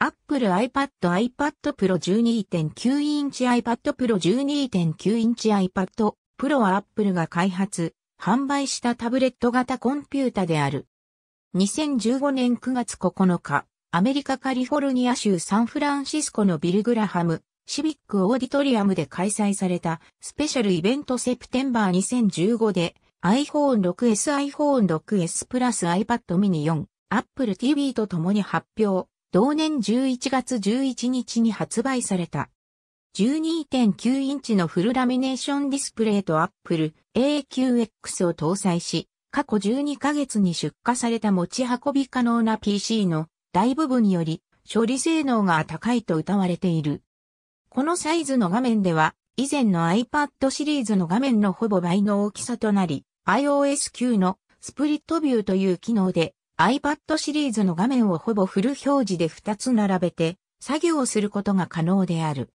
Apple iPad iPad Pro 12.9インチ iPad Pro 12.9インチ iPad Pro は Apple が開発、販売したタブレット型コンピュータである。2015年9月9日、アメリカカリフォルニア州サンフランシスコのビルグラハム、シビックオーディトリアムで開催されたスペシャルイベントセプテンバー2015で iPhone 6S iPhone 6S プラス iPad mini 4 Apple TV と共に発表。同年11月11日に発売された。12.9インチのフルラミネーションディスプレイと Apple AQX を搭載し、過去12ヶ月に出荷された持ち運び可能な PC の大部分より処理性能が高いと謳われている。このサイズの画面では、以前の iPad シリーズの画面のほぼ倍の大きさとなり、iOS 9のスプリットビューという機能で iPad シリーズの画面をほぼフル表示で2つ並べて作業をすることが可能である。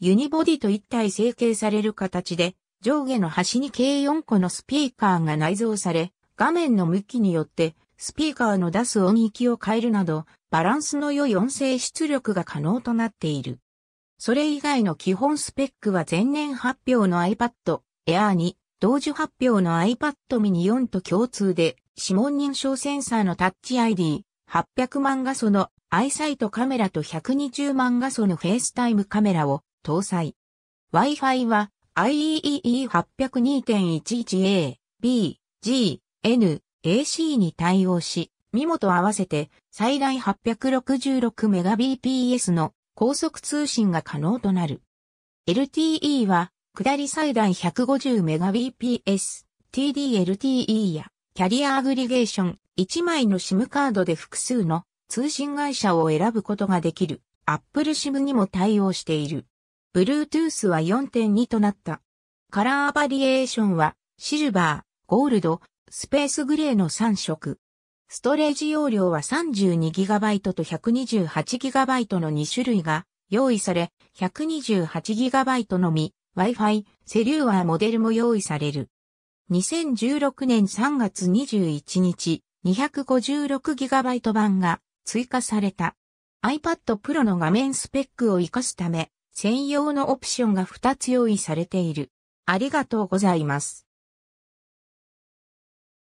ユニボディと一体成形される形で上下の端に計4個のスピーカーが内蔵され画面の向きによってスピーカーの出す音域を変えるなどバランスの良い音声出力が可能となっている。それ以外の基本スペックは前年発表の iPad Air に同時発表の iPad mini 4と共通で、指紋認証センサーのタッチ ID、800万画素のアイサイトカメラと120万画素のフェイスタイムカメラを搭載。Wi-Fi は IEEE802.11a、b, g, n, ac に対応し、ミモと合わせて最大 866Mbps の高速通信が可能となる。LTE は下り最大 150Mbps、TD-LTE や、キャリアアグリゲーション、1枚の SIM カードで複数の通信会社を選ぶことができる Apple SIM にも対応している。Bluetooth は4.2となった。カラーバリエーションはシルバー、ゴールド、スペースグレーの3色。ストレージ容量は 32GB と 128GB の2種類が用意され、128GB のみ Wi-Fi、セリューアーモデルも用意される。2016年3月21日、256GB 版が追加された。iPad Pro の画面スペックを活かすため、専用のオプションが2つ用意されている。ありがとうございます。